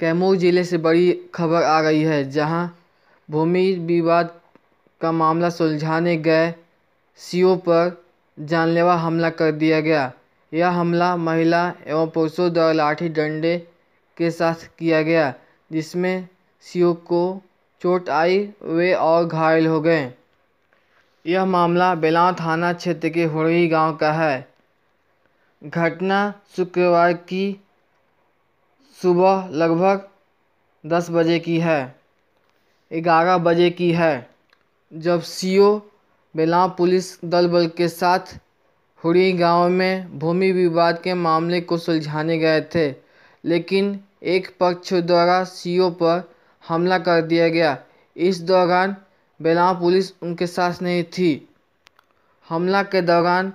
कैमूर जिले से बड़ी खबर आ रही है जहां भूमि विवाद का मामला सुलझाने गए सीओ पर जानलेवा हमला कर दिया गया यह हमला महिला एवं पुरुषों द्वारा लाठी डंडे के साथ किया गया जिसमें सीओ को चोट आई वे और घायल हो गए यह मामला बेलाव थाना क्षेत्र के होड़ई गांव का है घटना शुक्रवार की सुबह लगभग दस बजे की है ग्यारह बजे की है जब सी ओ बेलाव पुलिस दल बल के साथ हुड़ी गांव में भूमि विवाद के मामले को सुलझाने गए थे लेकिन एक पक्ष द्वारा सीओ पर हमला कर दिया गया इस दौरान बेलाव पुलिस उनके साथ नहीं थी हमला के दौरान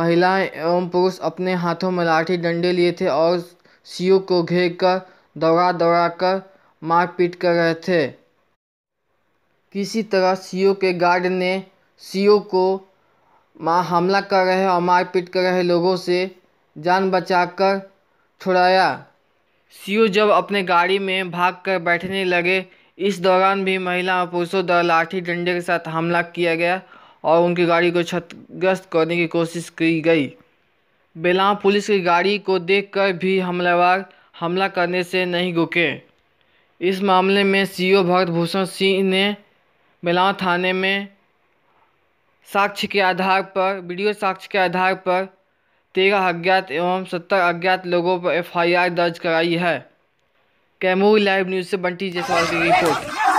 महिलाएं एवं पुरुष अपने हाथों में लाठी डंडे लिए थे और सीओ को घेर कर दौड़ा दौड़ा कर मारपीट कर रहे थे किसी तरह सीओ के गार्ड ने सीओ को मां हमला कर रहे और मारपीट कर रहे लोगों से जान बचाकर छुड़ाया सीओ जब अपने गाड़ी में भाग कर बैठने लगे इस दौरान भी महिला और पुरुषों द्वारा लाठी डंडे के साथ हमला किया गया और उनकी गाड़ी को क्षतिग्रस्त करने की कोशिश की गई बेलाम पुलिस की गाड़ी को देखकर भी हमलावर हमला करने से नहीं रुके इस मामले में सीओ भरत भूषण सिंह ने बेलाव थाने में साक्ष्य के आधार पर वीडियो साक्ष्य के आधार पर तेरह अज्ञात एवं सत्तर अज्ञात लोगों पर एफआईआर दर्ज कराई है कैमूर लाइव न्यूज़ से बंटी जयसवाल की रिपोर्ट